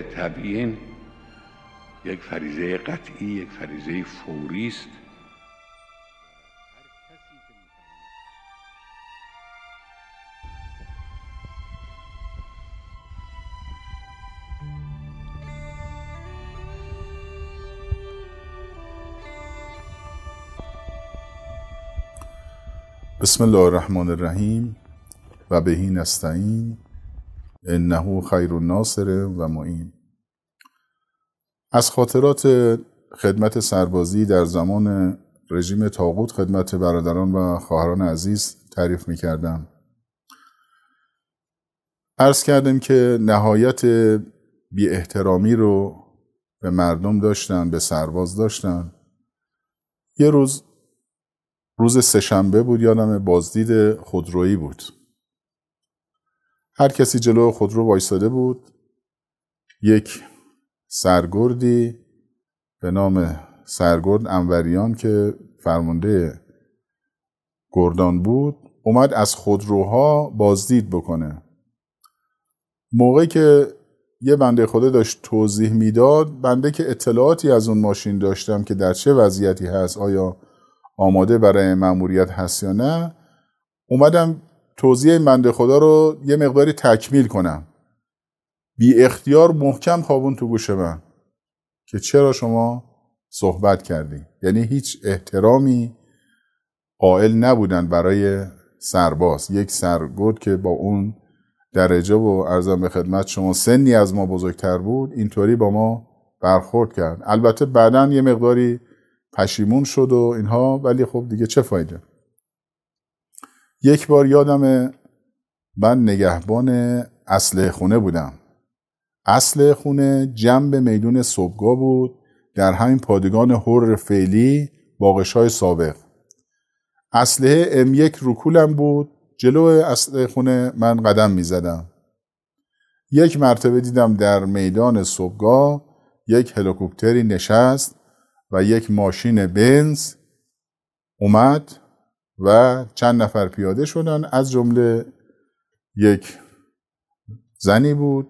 طبیعین یک فریزه قطعی یک فریزه فوری است بسم الله الرحمن الرحیم و بهی نستعین انه خیر الناصر و معین از خاطرات خدمت سربازی در زمان رژیم تاغوت خدمت برادران و خواهران عزیز تعریف میکردم عرض کردم که نهایت بی احترامی رو به مردم داشتن به سرباز داشتن یه روز روز سهشنبه بود یادم بازدید خودرویی بود هر کسی جلو خود رو وایستاده بود یک سرگردی به نام سرگرد انوریان که فرمانده گردان بود اومد از خودروها بازدید بکنه موقعی که یه بنده خدا داشت توضیح میداد بنده که اطلاعاتی از اون ماشین داشتم که در چه وضعیتی هست آیا آماده برای مأموریت هست یا نه اومدم توضیح این بنده خدا رو یه مقداری تکمیل کنم بی اختیار محکم خوابون تو گوش من که چرا شما صحبت کردی یعنی هیچ احترامی قائل نبودن برای سرباز یک سرگود که با اون درجه و ارزم به خدمت شما سنی از ما بزرگتر بود اینطوری با ما برخورد کرد البته بعدا یه مقداری پشیمون شد و اینها ولی خب دیگه چه فایده یک بار یادم من نگهبان اصل خونه بودم اصل خونه جنب میدون صبحگاه بود در همین پادگان هر فعلی باقش های سابق اصله ام یک روکولم بود جلو اصل خونه من قدم می زدم. یک مرتبه دیدم در میدان صبحگاه یک هلیکوپتری نشست و یک ماشین بنز اومد و چند نفر پیاده شدن از جمله یک زنی بود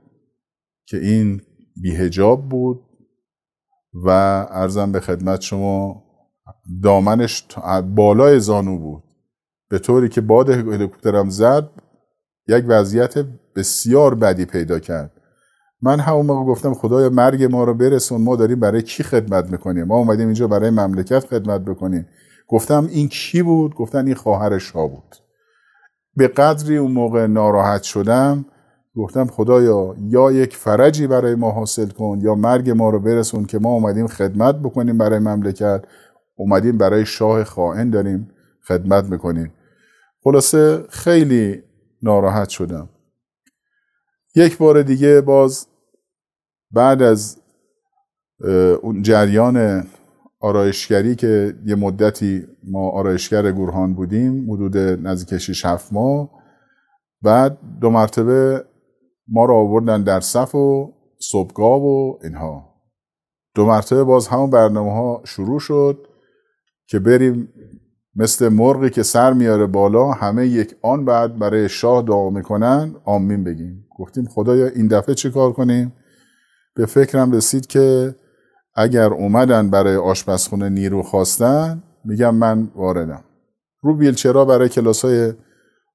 که این بیهجاب بود و ارزم به خدمت شما دامنش بالای زانو بود به طوری که باد هلیکوپترم زد یک وضعیت بسیار بدی پیدا کرد من همون موقع گفتم خدای مرگ ما رو برسون ما داریم برای کی خدمت میکنیم ما اومدیم اینجا برای مملکت خدمت بکنیم گفتم این کی بود گفتن این خواهر شاه بود به قدری اون موقع ناراحت شدم گفتم خدایا یا یک فرجی برای ما حاصل کن یا مرگ ما رو برسون که ما اومدیم خدمت بکنیم برای مملکت اومدیم برای شاه خائن داریم خدمت میکنیم خلاصه خیلی ناراحت شدم یک بار دیگه باز بعد از اون جریان آرایشگری که یه مدتی ما آرایشگر گورهان بودیم حدود نزدیک 6 ما ماه بعد دو مرتبه ما رو آوردن در صف و صبحگاه و اینها دو مرتبه باز همون برنامه ها شروع شد که بریم مثل مرغی که سر میاره بالا همه یک آن بعد برای شاه دعا میکنن آمین بگیم گفتیم خدایا این دفعه چه کار کنیم به فکرم رسید که اگر اومدن برای آشپزخونه نیرو خواستن میگم من واردم رو ویلچرا برای کلاس های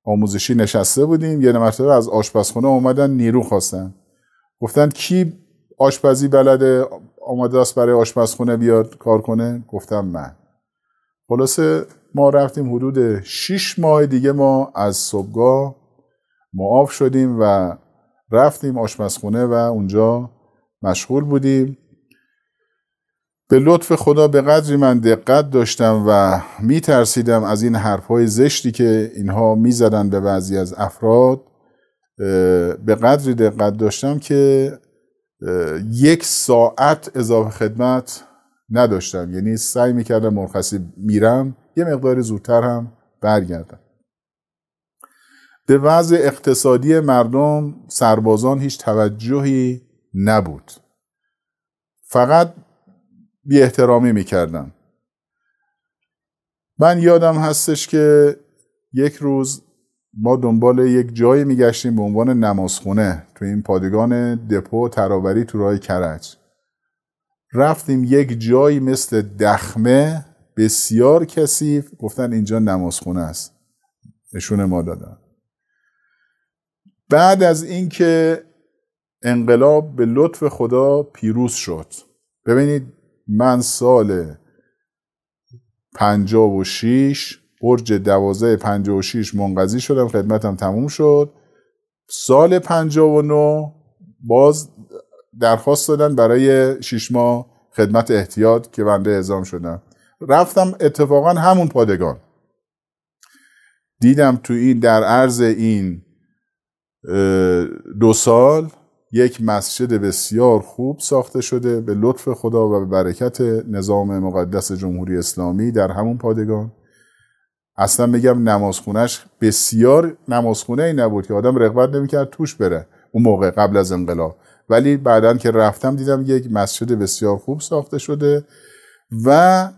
آموزشی نشسته بودیم یه مرتبه از آشپزخونه اومدن نیرو خواستن گفتن کی آشپزی بلده آماده است برای آشپزخونه بیاد کار کنه گفتم من خلاصه ما رفتیم حدود 6 ماه دیگه ما از صبحگاه معاف شدیم و رفتیم آشپزخونه و اونجا مشغول بودیم به لطف خدا به قدری من دقت داشتم و میترسیدم از این حرفهای زشتی که اینها میزدن به بعضی از افراد به قدری دقت داشتم که یک ساعت اضافه خدمت نداشتم یعنی سعی کردم مرخصی میرم یه مقدار زودتر هم برگردم به وضع اقتصادی مردم سربازان هیچ توجهی نبود فقط بی احترامی میکردم من یادم هستش که یک روز ما دنبال یک جایی میگشتیم به عنوان نمازخونه تو این پادگان دپو تراوری تو راه کرج رفتیم یک جایی مثل دخمه بسیار کثیف گفتن اینجا نمازخونه است نشون ما دادن بعد از اینکه انقلاب به لطف خدا پیروز شد ببینید من سال 56 برج 1256 منقضی شدم خدمتم تموم شد سال 59 باز درخواست دادن برای 6 ماه خدمت احتیاط که بنده اعزام شدم رفتم اتفاقا همون پادگان دیدم تو این در عرض این دو سال یک مسجد بسیار خوب ساخته شده به لطف خدا و به برکت نظام مقدس جمهوری اسلامی در همون پادگان اصلا میگم نمازخونش بسیار نمازخونه ای نبود که آدم رغبت نمیکرد توش بره اون موقع قبل از انقلاب ولی بعدا که رفتم دیدم یک مسجد بسیار خوب ساخته شده و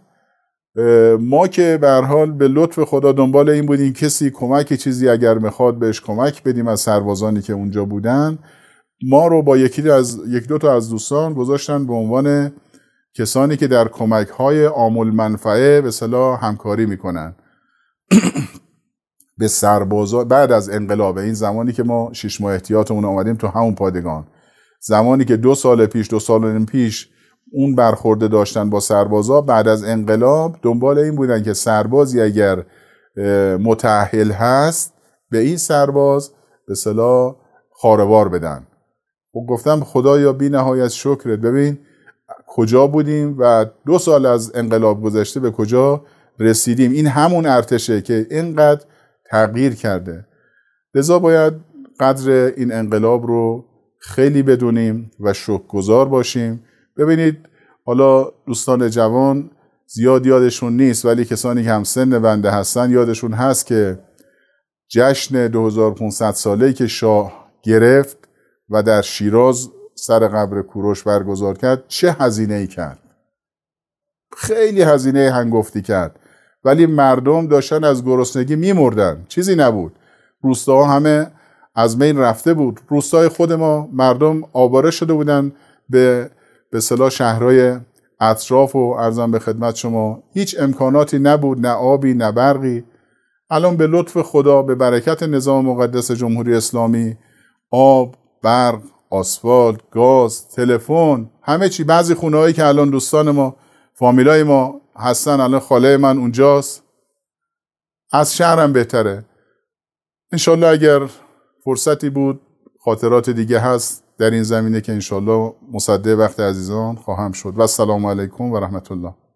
ما که به حال به لطف خدا دنبال این بودیم کسی کمک چیزی اگر میخواد بهش کمک بدیم از سربازانی که اونجا بودن ما رو با یکی از یک دو تا از دوستان گذاشتن به عنوان کسانی که در کمک های عامل منفعه به صلاح همکاری میکنن به سربازا بعد از انقلاب این زمانی که ما شش ماه احتیاطمون آمدیم تو همون پادگان زمانی که دو سال پیش دو سال نیم پیش اون برخورده داشتن با سربازا بعد از انقلاب دنبال این بودن که سربازی اگر متعهل هست به این سرباز به صلاح خاروار بدن و خب گفتم خدایا یا بی نهایت شکرت ببین کجا بودیم و دو سال از انقلاب گذشته به کجا رسیدیم این همون ارتشه که اینقدر تغییر کرده لذا باید قدر این انقلاب رو خیلی بدونیم و شکرگزار باشیم ببینید حالا دوستان جوان زیاد یادشون نیست ولی کسانی که هم سن بنده هستن یادشون هست که جشن 2500 ساله که شاه گرفت و در شیراز سر قبر کوروش برگزار کرد چه هزینه ای کرد خیلی هزینه هنگفتی کرد ولی مردم داشتن از گرسنگی میمردن چیزی نبود روستاها همه از مین رفته بود روستای خود ما مردم آواره شده بودن به به صلاح شهرهای اطراف و ارزم به خدمت شما هیچ امکاناتی نبود نه آبی نه برقی الان به لطف خدا به برکت نظام مقدس جمهوری اسلامی آب برق آسفالت گاز تلفن همه چی بعضی خونه هایی که الان دوستان ما فامیلای ما هستن الان خاله من اونجاست از شهرم بهتره انشالله اگر فرصتی بود خاطرات دیگه هست در این زمینه که انشالله مصده وقت عزیزان خواهم شد و السلام علیکم و رحمت الله